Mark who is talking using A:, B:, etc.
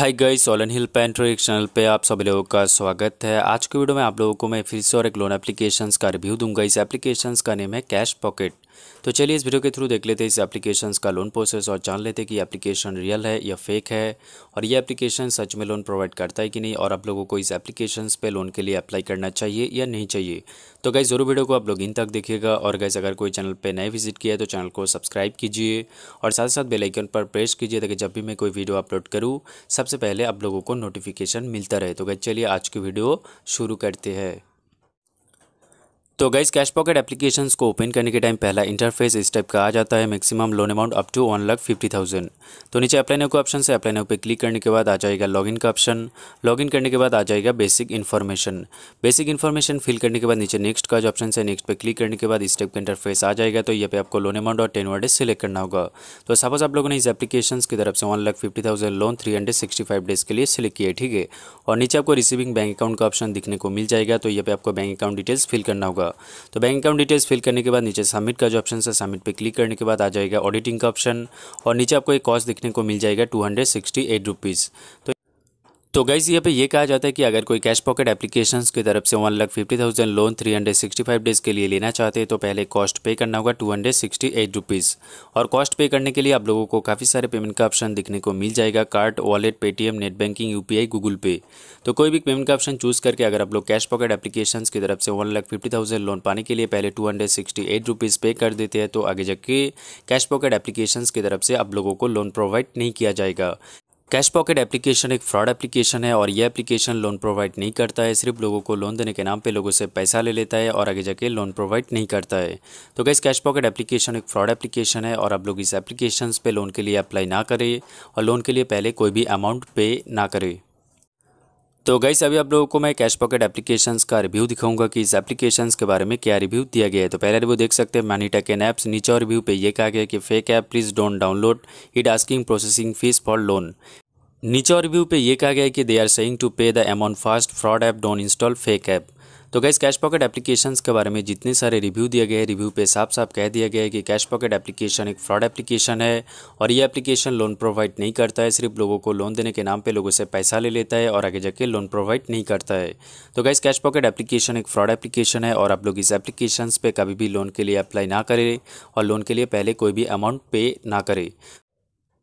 A: हाय guys Solan hill pen एक channel पे आप सभी लोगों का स्वागत है आज के वीडियो में आप लोगों को मैं फिर से और एक लोन एप्लीकेशंस का रिव्यू दूंगा इस एप्लीकेशंस का नेम है कैश पॉकेट तो चलिए इस वीडियो के थ्रू देख लेते हैं इस एप्लीकेशंस का लोन प्रोसेस और जान लेते हैं कि एप्लीकेशन रियल है या फेक है और ये एप्लीकेशन सच में लोन प्रोवाइड करता है कि नहीं और आप लोगों को इस एप्लीकेशन पर लोन के लिए अप्लाई करना चाहिए या नहीं चाहिए तो गैस ज़रूर वीडियो को आप लोग इन तक देखिएगा और गैस अगर कोई चैनल पर नए विजिट किया है तो चैनल को सब्सक्राइब कीजिए और साथ साथ बेलाइकन पर प्रेस कीजिए ताकि जब भी मैं कोई वीडियो अपलोड करूँ सबसे सबसे पहले आप लोगों को नोटिफिकेशन मिलता रहे तो गए चलिए आज की वीडियो शुरू करते हैं तो गाइज कैश पॉकेट एप्लीकेशन को ओपन करने के टाइम पहला इंटरफेस इस टाइप का आ जाता है maximum loan amount up to one lakh fifty thousand तो नीचे अप्लाई नाउ का ऑप्शन से अप्लाई नाउ पे क्लिक करने के बाद आ जाएगा लॉगिन का ऑप्शन लॉगिन करने के बाद आ जाएगा basic information basic information fill करने के बाद नीचे नेक्स्ट का जो ऑप्शन है नेक्स्ट पे क्लिक करने के बाद इस टाइप का इंटरफेस आ जाएगा तो यहाँ पे आपको लोन अमाउंट और टेन वर्ड सेलेक्ट करना होगा तो सपोज आप लोगों ने इस एप्लीकेशन की तरफ से one lakh fifty thousand loan three hundred sixty five days के लिए सिलेक्ट किया ठीक है और नीचे आपको रिसीविंग बैंक अकाउंट का ऑप्शन दिखने को मिल जाएगा तो यहाँ पे आपको बैंक अकाउंट डिटेल्स फिल करना होगा होगा तो बैंक अकाउंट डिटेल्स फिल करने के बाद नीचे सबमिट का जो ऑप्शन है सबमिट पे क्लिक करने के बाद आ जाएगा ऑडिटिंग का ऑप्शन और नीचे आपको एक कॉस्ट देखने को मिल जाएगा टू हंड्रेड तो तो गाइज यहाँ पे ये कहा जाता है कि अगर कोई कैश पॉकेट एप्लीकेशंस की तरफ से one lakh fifty thousand loan three hundred sixty five days के लिए लेना चाहते हैं तो पहले कॉस्ट पे करना होगा two hundred sixty eight rupees और कॉस्ट पे करने के लिए आप लोगों को काफ़ी सारे पेमेंट का ऑप्शन दिखने को मिल जाएगा card wallet Paytm net banking U P Google Pay तो कोई भी पेमेंट का ऑप्शन चूज़ करके अगर आप लोग कैश पॉकेट एप्लीकेशन की तरफ से one lakh fifty thousand loan पाने के लिए पहले two hundred sixty eight rupees pay कर देते हैं तो आगे जाके कैश पॉकेट एप्लीकेशन की तरफ से आप लोगों को लोन प्रोवाइड नहीं किया जाएगा कैश पॉकेट एप्लीकेशन एक फ्रॉड एप्लीकेशन है और यह एप्लीकेशन लोन प्रोवाइड नहीं करता है सिर्फ लोगों को लोन देने के नाम पे लोगों से पैसा ले लेता है और आगे जाके लोन प्रोवाइड नहीं करता है तो गैस कैश पॉकेट एप्लीकेशन एक फ्रॉड एप्लीकेशन है और आप लोग इस एप्लीकेशन पे लोन के लिए अप्लाई ना करें और लोन के लिए पहले कोई भी अमाउंट पे ना करें तो गैस अभी आप लोगों को मैं कैश पॉकेट एप्लीकेशन का रिव्यू दिखाऊंगा कि इस एप्लीकेशन के बारे में क्या रिव्यू दिया गया है तो पहले रिव्यू देख सकते हैं मैनीटेक एन ऐप्स नीचे और रिव्यू पे ये कहा गया कि fake app please don't download it asking processing fees for loan नीचे और रिव्यू पे ये कहा गया है कि they are saying to pay the amount fast fraud app don't install fake app तो गैस कैश पॉकेट एप्लीकेशन के बारे में जितने सारे रिव्यू दिए गए रिव्यू पे साफ साफ कह दिया गया है कि कैश पॉकेट एप्लीकेशन एक फ्रॉड एप्लीकेशन है और ये एप्लीकेशन लोन प्रोवाइड नहीं करता है सिर्फ लोगों को लोन देने के नाम पे लोगों से पैसा ले लेता है और आगे जाके लोन प्रोवाइड नहीं करता है तो गैस कैश पॉकेट एप्लीकेशन एक फ्रॉड एप्लीकेशन है और आप लोग इस एप्लीकेशन पर कभी भी लोन के लिए अप्लाई ना करें और लोन के लिए पहले कोई भी अमाउंट पे ना करें